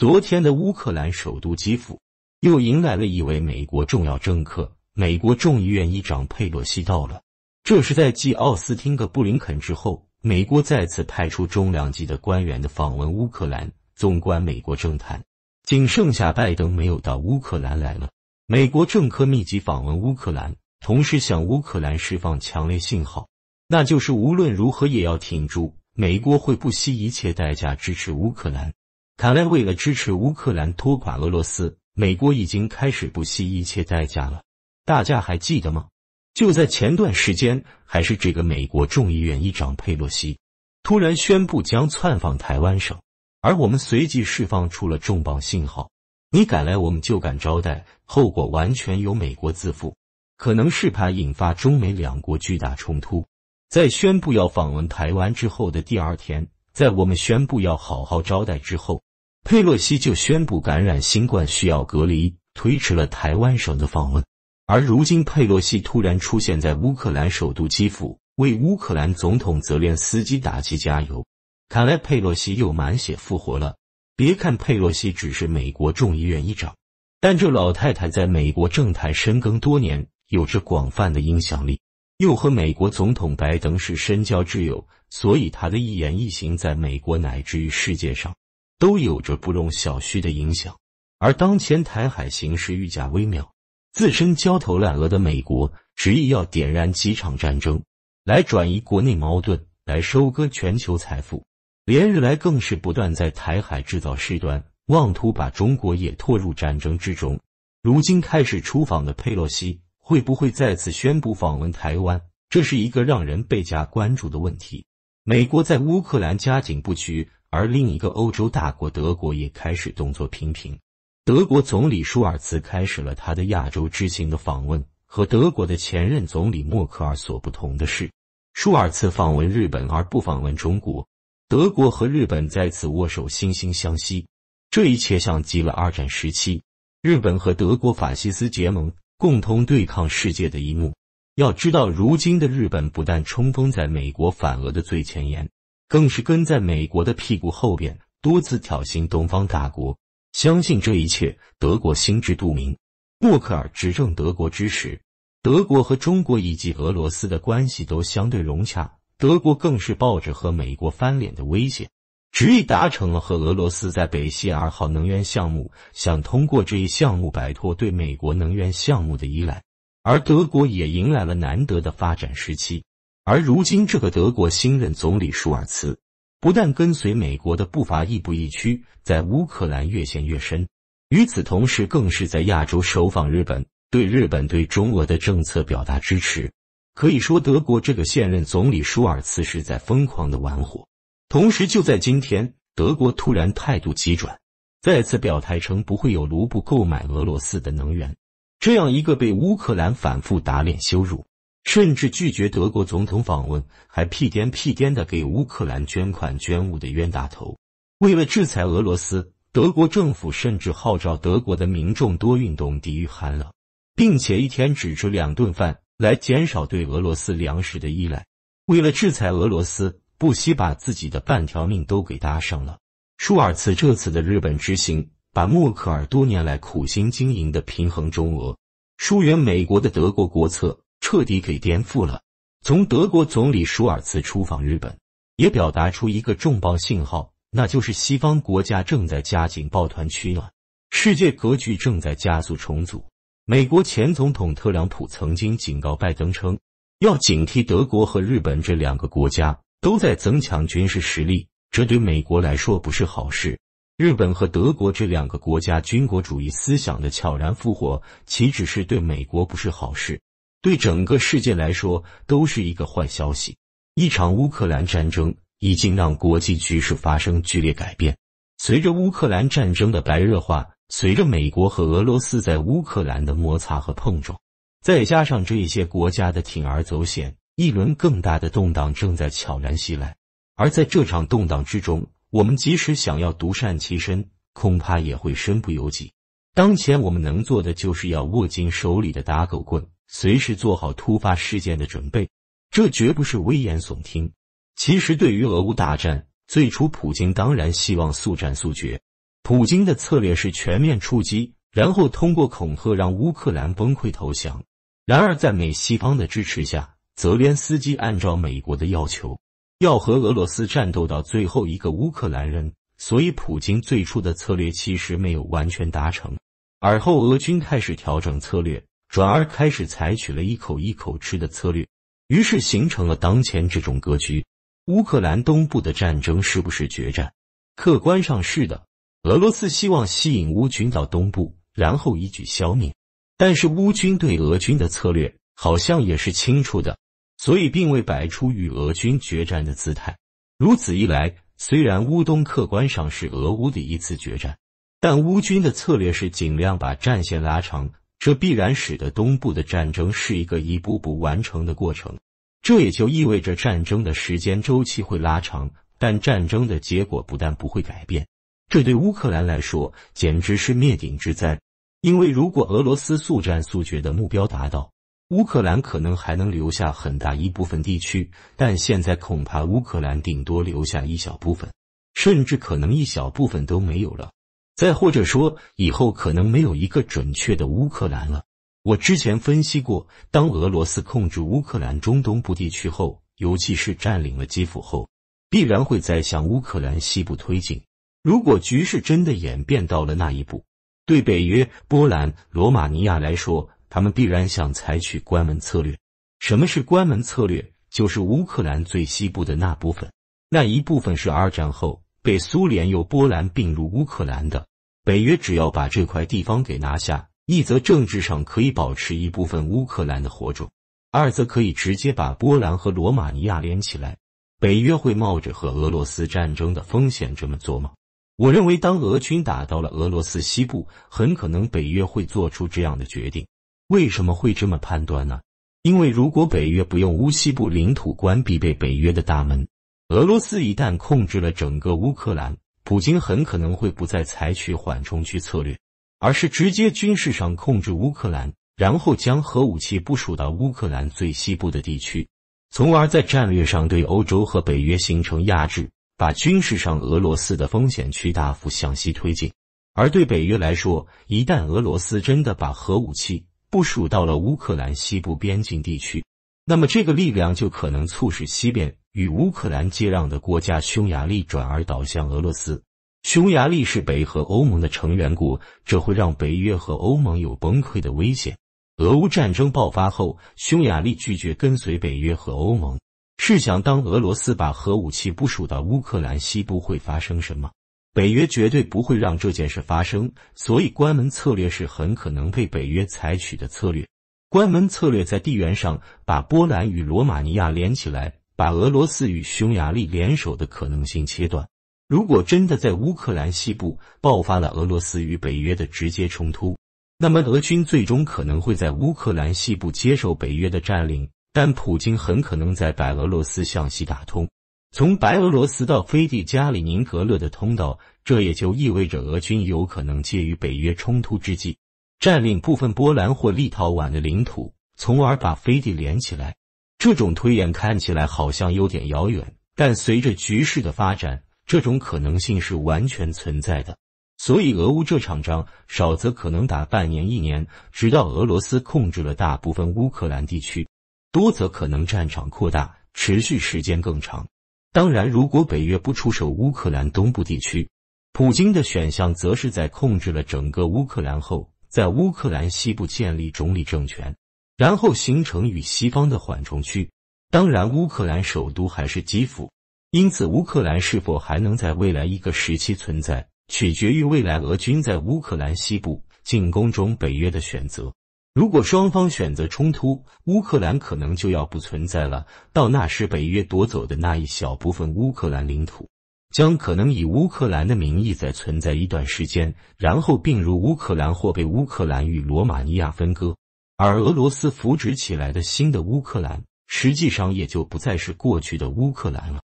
昨天的乌克兰首都基辅又迎来了一位美国重要政客，美国众议院议长佩洛西到了。这是在继奥斯汀和布林肯之后，美国再次派出中量级的官员的访问乌克兰。纵观美国政坛，仅剩下拜登没有到乌克兰来了。美国政客密集访问乌克兰，同时向乌克兰释放强烈信号，那就是无论如何也要挺住，美国会不惜一切代价支持乌克兰。看来，为了支持乌克兰拖垮俄罗斯，美国已经开始不惜一切代价了。大家还记得吗？就在前段时间，还是这个美国众议院议长佩洛西，突然宣布将窜访台湾省，而我们随即释放出了重磅信号：你敢来，我们就敢招待，后果完全由美国自负。可能是怕引发中美两国巨大冲突。在宣布要访问台湾之后的第二天，在我们宣布要好好招待之后。佩洛西就宣布感染新冠，需要隔离，推迟了台湾省的访问。而如今，佩洛西突然出现在乌克兰首都基辅，为乌克兰总统泽连斯基打气加油。看来佩洛西又满血复活了。别看佩洛西只是美国众议院议长，但这老太太在美国政坛深耕多年，有着广泛的影响力，又和美国总统拜登是深交挚友，所以她的一言一行，在美国乃至于世界上。都有着不容小觑的影响，而当前台海形势愈加微妙，自身焦头烂额的美国，执意要点燃几场战争，来转移国内矛盾，来收割全球财富。连日来更是不断在台海制造事端，妄图把中国也拖入战争之中。如今开始出访的佩洛西，会不会再次宣布访问台湾？这是一个让人倍加关注的问题。美国在乌克兰加紧布局。而另一个欧洲大国德国也开始动作频频。德国总理舒尔茨开始了他的亚洲之行的访问。和德国的前任总理默克尔所不同的是，舒尔茨访问日本而不访问中国。德国和日本在此握手，惺惺相惜。这一切像极了二战时期日本和德国法西斯结盟，共同对抗世界的一幕。要知道，如今的日本不但冲锋在美国反俄的最前沿。更是跟在美国的屁股后边，多次挑衅东方大国。相信这一切，德国心知肚明。默克尔执政德国之时，德国和中国以及俄罗斯的关系都相对融洽。德国更是抱着和美国翻脸的危险，执意达成了和俄罗斯在北溪二号能源项目，想通过这一项目摆脱对美国能源项目的依赖。而德国也迎来了难得的发展时期。而如今，这个德国新任总理舒尔茨，不但跟随美国的步伐亦步亦趋，在乌克兰越陷越深；与此同时，更是在亚洲首访日本，对日本对中俄的政策表达支持。可以说，德国这个现任总理舒尔茨是在疯狂的玩火。同时，就在今天，德国突然态度急转，再次表态称不会有卢布购买俄罗斯的能源。这样一个被乌克兰反复打脸羞辱。甚至拒绝德国总统访问，还屁颠屁颠的给乌克兰捐款捐物的冤大头。为了制裁俄罗斯，德国政府甚至号召德国的民众多运动抵御寒冷，并且一天只吃两顿饭来减少对俄罗斯粮食的依赖。为了制裁俄罗斯，不惜把自己的半条命都给搭上了。舒尔茨这次的日本之行，把默克尔多年来苦心经营的平衡中俄、疏远美国的德国国策。彻底给颠覆了。从德国总理舒尔茨出访日本，也表达出一个重磅信号，那就是西方国家正在加紧抱团取暖，世界格局正在加速重组。美国前总统特朗普曾经警告拜登称，要警惕德国和日本这两个国家都在增强军事实力，这对美国来说不是好事。日本和德国这两个国家军国主义思想的悄然复活，岂只是对美国不是好事？对整个世界来说都是一个坏消息。一场乌克兰战争已经让国际局势发生剧烈改变。随着乌克兰战争的白热化，随着美国和俄罗斯在乌克兰的摩擦和碰撞，再加上这些国家的铤而走险，一轮更大的动荡正在悄然袭来。而在这场动荡之中，我们即使想要独善其身，恐怕也会身不由己。当前我们能做的，就是要握紧手里的打狗棍。随时做好突发事件的准备，这绝不是危言耸听。其实，对于俄乌大战，最初普京当然希望速战速决。普京的策略是全面出击，然后通过恐吓让乌克兰崩溃投降。然而，在美西方的支持下，泽连斯基按照美国的要求，要和俄罗斯战斗到最后一个乌克兰人。所以，普京最初的策略其实没有完全达成。而后，俄军开始调整策略。转而开始采取了一口一口吃的策略，于是形成了当前这种格局。乌克兰东部的战争是不是决战？客观上是的，俄罗斯希望吸引乌军到东部，然后一举消灭。但是乌军对俄军的策略好像也是清楚的，所以并未摆出与俄军决战的姿态。如此一来，虽然乌东客观上是俄乌的一次决战，但乌军的策略是尽量把战线拉长。这必然使得东部的战争是一个一步步完成的过程，这也就意味着战争的时间周期会拉长，但战争的结果不但不会改变，这对乌克兰来说简直是灭顶之灾。因为如果俄罗斯速战速决的目标达到，乌克兰可能还能留下很大一部分地区，但现在恐怕乌克兰顶多留下一小部分，甚至可能一小部分都没有了。再或者说，以后可能没有一个准确的乌克兰了。我之前分析过，当俄罗斯控制乌克兰中东部地区后，尤其是占领了基辅后，必然会在向乌克兰西部推进。如果局势真的演变到了那一步，对北约、波兰、罗马尼亚来说，他们必然想采取关门策略。什么是关门策略？就是乌克兰最西部的那部分，那一部分是二战后。被苏联由波兰并入乌克兰的北约，只要把这块地方给拿下，一则政治上可以保持一部分乌克兰的火种，二则可以直接把波兰和罗马尼亚连起来。北约会冒着和俄罗斯战争的风险这么做吗？我认为，当俄军打到了俄罗斯西部，很可能北约会做出这样的决定。为什么会这么判断呢？因为如果北约不用乌西部领土关闭被北约的大门。俄罗斯一旦控制了整个乌克兰，普京很可能会不再采取缓冲区策略，而是直接军事上控制乌克兰，然后将核武器部署到乌克兰最西部的地区，从而在战略上对欧洲和北约形成压制，把军事上俄罗斯的风险区大幅向西推进。而对北约来说，一旦俄罗斯真的把核武器部署到了乌克兰西部边境地区，那么这个力量就可能促使西边。与乌克兰接壤的国家匈牙利转而倒向俄罗斯。匈牙利是北和欧盟的成员国，这会让北约和欧盟有崩溃的危险。俄乌战争爆发后，匈牙利拒绝跟随北约和欧盟，试想当俄罗斯把核武器部署到乌克兰西部会发生什么？北约绝对不会让这件事发生，所以关门策略是很可能被北约采取的策略。关门策略在地缘上把波兰与罗马尼亚连起来。把俄罗斯与匈牙利联手的可能性切断。如果真的在乌克兰西部爆发了俄罗斯与北约的直接冲突，那么俄军最终可能会在乌克兰西部接受北约的占领，但普京很可能在白俄罗斯向西打通从白俄罗斯到菲迪加里宁格勒的通道，这也就意味着俄军有可能介于北约冲突之际，占领部分波兰或立陶宛的领土，从而把菲地连起来。这种推演看起来好像有点遥远，但随着局势的发展，这种可能性是完全存在的。所以，俄乌这场仗，少则可能打半年一年，直到俄罗斯控制了大部分乌克兰地区；多则可能战场扩大，持续时间更长。当然，如果北约不出手乌克兰东部地区，普京的选项则是在控制了整个乌克兰后，在乌克兰西部建立总理政权。然后形成与西方的缓冲区。当然，乌克兰首都还是基辅。因此，乌克兰是否还能在未来一个时期存在，取决于未来俄军在乌克兰西部进攻中北约的选择。如果双方选择冲突，乌克兰可能就要不存在了。到那时，北约夺走的那一小部分乌克兰领土，将可能以乌克兰的名义再存在一段时间，然后并入乌克兰或被乌克兰与罗马尼亚分割。而俄罗斯扶植起来的新的乌克兰，实际上也就不再是过去的乌克兰了。